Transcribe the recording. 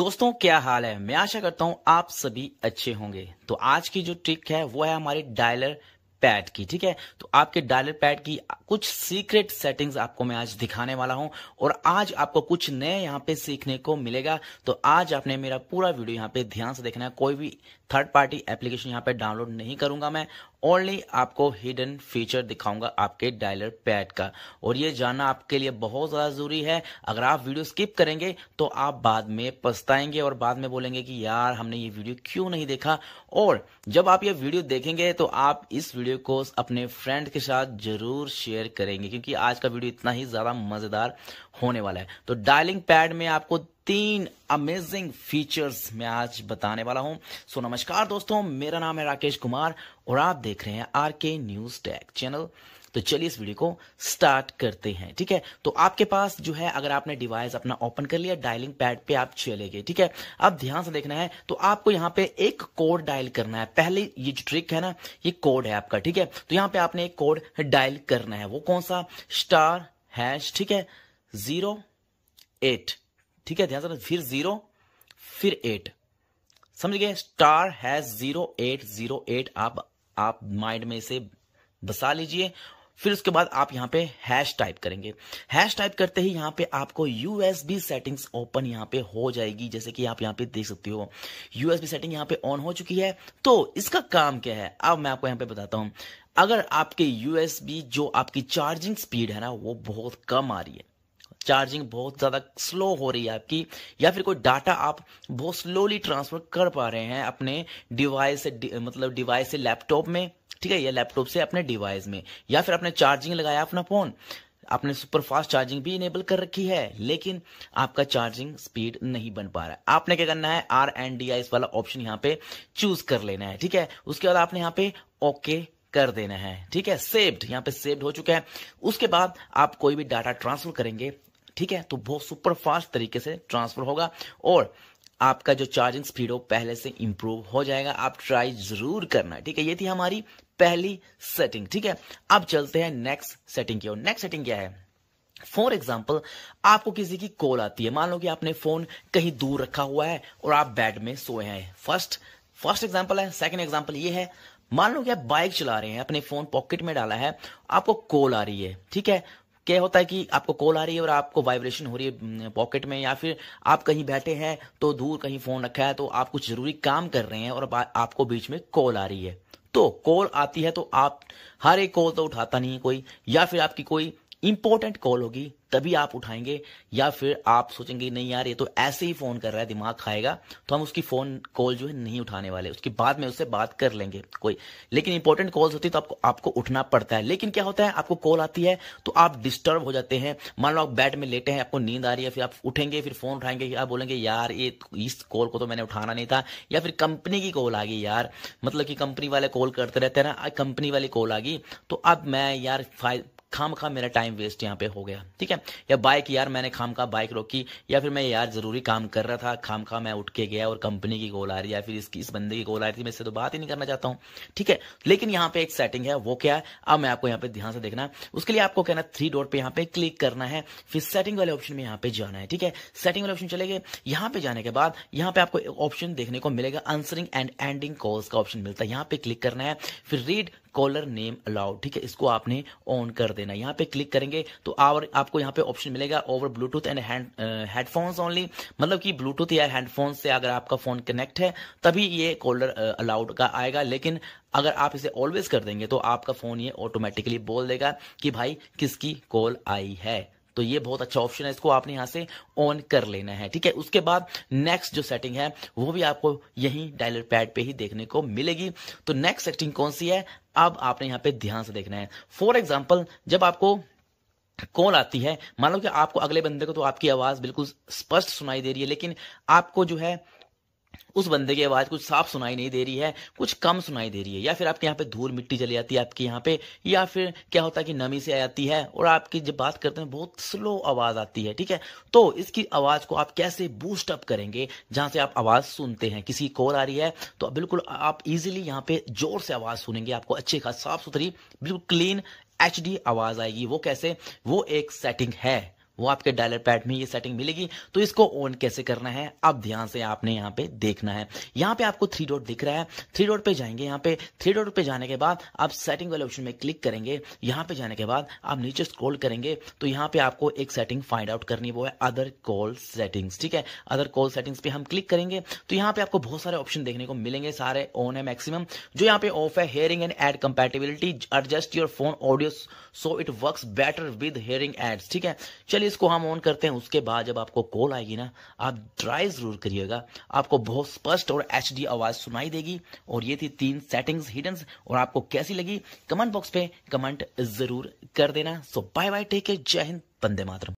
दोस्तों क्या हाल है मैं आशा करता हूं आप सभी अच्छे होंगे तो आज की जो ट्रिक है वो है हमारी डायलर पैड की ठीक है तो आपके डायलर पैड की कुछ सीक्रेट सेटिंग्स आपको मैं आज दिखाने वाला हूं और आज आपको कुछ नए यहाँ पे सीखने को मिलेगा तो आज आपने मेरा पूरा वीडियो यहां पे ध्यान से देखना है कोई भी थर्ड पार्टी एप्लीकेशन यहाँ पे डाउनलोड नहीं करूंगा मैं ओनली आपको हिडन फीचर दिखाऊंगा आपके डायलर पैड का और ये जानना आपके लिए बहुत ज़्यादा ज़रूरी है अगर आप वीडियो स्किप करेंगे तो आप बाद में पछताएंगे और बाद में बोलेंगे कि यार हमने ये वीडियो क्यों नहीं देखा और जब आप ये वीडियो देखेंगे तो आप इस वीडियो वीडियो को अपने फ्रेंड के साथ जरूर शेयर करेंगे क्योंकि आज का वीडियो इतना ही ज़्यादा मज़ेदार होने वाला है तो डायलिंग पैड में आपको तीन अमेजिंग फीचर्स मैं आज बताने वाला हूं सो so, नमस्कार दोस्तों मेरा नाम है राकेश कुमार और आप देख रहे हैं आर के न्यूज टैग चैनल तो चलिए इस वीडियो को स्टार्ट करते हैं ठीक है तो आपके पास जो है अगर आपने डिवाइस अपना ओपन कर लिया डायलिंग पैड पे आप चले गए ठीक है अब ध्यान से देखना है तो आपको यहाँ पे एक कोड डायल करना है पहले ये जो ट्रिक है ना ये कोड है आपका ठीक है तो यहाँ पे आपने एक कोड डायल करना है वो कौन सा स्टार हैश ठीक है जीरो एट ठीक है ध्यान से फिर जीरो फिर एट समझ गए star hash zero eight zero eight आप आप माइंड में इसे बसा लीजिए फिर उसके बाद आप यहाँ पे हैश टाइप करेंगे हैश टाइप करते ही यहां पे आपको यूएसबी सेटिंग्स ओपन यहां पे हो जाएगी जैसे कि आप यहां पे देख सकते हो यूएसबी सेटिंग यहां पे ऑन हो चुकी है तो इसका काम क्या है अब मैं आपको यहां पे बताता हूं अगर आपके यूएसबी जो आपकी चार्जिंग स्पीड है ना वो बहुत कम आ रही है चार्जिंग बहुत ज़्यादा स्लो हो रही है आपकी या फिर कोई डाटा आप बहुत स्लोली ट्रांसफ़र कर पा रहे हैं अपने डिवाइस से मतलब डिवाइस से लैपटॉप में ठीक है या लैपटॉप से अपने डिवाइस में या फिर आपने चार्जिंग लगाया अपना फ़ोन आपने सुपर फास्ट चार्जिंग भी इनेबल कर रखी है लेकिन आपका चार्जिंग स्पीड नहीं बन पा रहा है आपने क्या करना है आर एंड डी आई वाला ऑप्शन यहाँ पे चूज कर लेना है ठीक है उसके बाद आपने यहाँ पे ओके कर देना है ठीक है सेव्ड यहाँ पे सेव्ड हो चुका है उसके बाद आप कोई भी डाटा ट्रांसफर करेंगे ठीक है तो बहुत सुपर फास्ट तरीके से ट्रांसफर होगा और आपका जो चार्जिंग स्पीड हो पहले से इंप्रूव हो जाएगा आप ट्राई जरूर करना ठीक है ये थी हमारी पहली सेटिंग ठीक है अब चलते हैं नेक्स्ट सेटिंग की और नेक्स्ट सेटिंग क्या है फॉर एग्जाम्पल आपको किसी की कॉल आती है मान लो कि आपने फोन कहीं दूर रखा हुआ है और आप बेड में सोए हैं फर्स्ट फर्स्ट एग्जाम्पल है सेकेंड एग्जाम्पल ये है मान लो कि आप बाइक चला रहे हैं अपने फोन पॉकेट में डाला है आपको कॉल आ रही है ठीक है क्या होता है कि आपको कॉल आ रही है और आपको वाइब्रेशन हो रही है पॉकेट हम्म, में या फिर आप कहीं बैठे हैं तो दूर कहीं फोन रखा है तो आप कुछ जरूरी काम कर रहे हैं और आपको बीच में कॉल आ रही है तो कॉल आती है तो आप हर एक कॉल तो उठाता नहीं है कोई या फिर आपकी कोई इंपॉर्टेंट कॉल होगी तभी आप उठाएंगे या फिर आप सोचेंगे नहीं यार ये तो ऐसे ही फोन कर रहा है दिमाग खाएगा तो हम उसकी फोन कॉल जो है नहीं उठाने वाले उसके बाद में उससे बात कर लेंगे कोई लेकिन इंपॉर्टेंट कॉल्स होती है तो आपको आपको उठना पड़ता है लेकिन क्या होता है आपको कॉल आती है तो आप डिस्टर्ब हो जाते हैं मान लो आप बेड में लेटे हैं आपको नींद आ रही है फिर आप उठेंगे फिर फोन उठाएंगे आप बोलेंगे यार ये इस कॉल को तो मैंने उठाना नहीं था या फिर कंपनी की कॉल आ गई यार मतलब कि कंपनी वाले कॉल करते रहते हैं ना कंपनी वाली कॉल आ गई तो अब मैं यार खाम खा मेरा टाइम वेस्ट यहाँ पे हो गया ठीक है या बाइक यार मैंने खाम खा बाइक रोकी या फिर मैं यार जरूरी काम कर रहा था खाम खा मैं उठ के गया और कंपनी की कॉल आ रही या फिर इसकी इस बंदे की कॉल आ रही थी मैं इससे तो बात ही नहीं करना चाहता हूँ ठीक है लेकिन यहाँ पे एक सेटिंग है वो क्या है अब मैं आपको यहाँ पे ध्यान से देखना उसके लिए आपको कहना थ्री डॉट पे यहाँ पे क्लिक करना है फिर सेटिंग वाले ऑप्शन में यहाँ पे जाना है ठीक है सेटिंग वाले ऑप्शन चले गए यहाँ पे जाने के बाद यहाँ पे आपको ऑप्शन देखने को मिलेगा आंसरिंग एंड एंडिंग कॉल्स का ऑप्शन मिलता है यहाँ पे क्लिक करना है फिर रीड कॉलर नेम अलाउड ठीक है इसको आपने ऑन कर देना यहाँ पे क्लिक करेंगे तो आवर आपको यहाँ पे ऑप्शन मिलेगा over Bluetooth and headphones only मतलब कि ब्लूटूथ या हेडफोन से अगर आपका फोन कनेक्ट है तभी ये कॉलर अलाउड uh, का आएगा लेकिन अगर आप इसे ऑलवेज कर देंगे तो आपका फोन ये ऑटोमेटिकली बोल देगा कि भाई किसकी कॉल आई है तो ये बहुत अच्छा ऑप्शन है इसको आपने यहां से ऑन कर लेना है ठीक है उसके बाद नेक्स्ट जो सेटिंग है वो भी आपको यही डायलर पैड पे ही देखने को मिलेगी तो नेक्स्ट सेटिंग कौन सी है अब आपने यहाँ पे ध्यान से देखना है फॉर एग्जाम्पल जब आपको कॉल आती है मान लो कि आपको अगले बंदे को तो आपकी आवाज बिल्कुल स्पष्ट सुनाई दे रही है लेकिन आपको जो है उस बंदे की आवाज़ कुछ साफ सुनाई नहीं दे रही है कुछ कम सुनाई दे रही है या फिर आपके यहाँ पे धूल मिट्टी चली जाती है आपके यहाँ पे या फिर क्या होता है कि नमी से आ जाती है और आपकी जब बात करते हैं बहुत स्लो आवाज़ आती है ठीक है तो इसकी आवाज़ को आप कैसे बूस्ट अप करेंगे जहाँ से आप आवाज़ सुनते हैं किसी कोर आ रही है तो बिल्कुल आप इजिली यहाँ पे जोर से आवाज़ सुनेंगे आपको अच्छी खास साफ सुथरी बिल्कुल क्लीन एच आवाज़ आएगी वो कैसे वो एक सेटिंग है वो आपके डायलर पैड में ये सेटिंग मिलेगी तो इसको ऑन कैसे करना है अब ध्यान से आपने यहाँ पे देखना है यहाँ पे आपको थ्री डॉट दिख रहा है थ्री डॉट पे जाएंगे यहाँ पे थ्री डॉट पे जाने के बाद आप सेटिंग वाले ऑप्शन में क्लिक करेंगे यहाँ पे जाने के बाद आप नीचे स्क्रॉल करेंगे तो यहाँ पे आपको एक सेटिंग फाइंड आउट करनी वो है अदर कॉल सेटिंग्स ठीक है अदर कॉल सेटिंग्स पे हम क्लिक करेंगे तो यहाँ पे आपको बहुत सारे ऑप्शन देखने को मिलेंगे सारे ऑन है मैक्सिमम जो यहाँ पे ऑफ है hearing and aid compatibility adjust your phone audio so it work better with hearing aids ठीक है चलिए पहले इसको हम ऑन करते हैं उसके बाद जब आपको कॉल आएगी ना आप ट्राई ज़रूर करिएगा आपको बहुत स्पष्ट और एच आवाज़ सुनाई देगी और ये थी तीन सेटिंग्स हिडन और आपको कैसी लगी कमेंट बॉक्स पे कमेंट ज़रूर कर देना so bye bye take care जय हिंद बंदे मातरम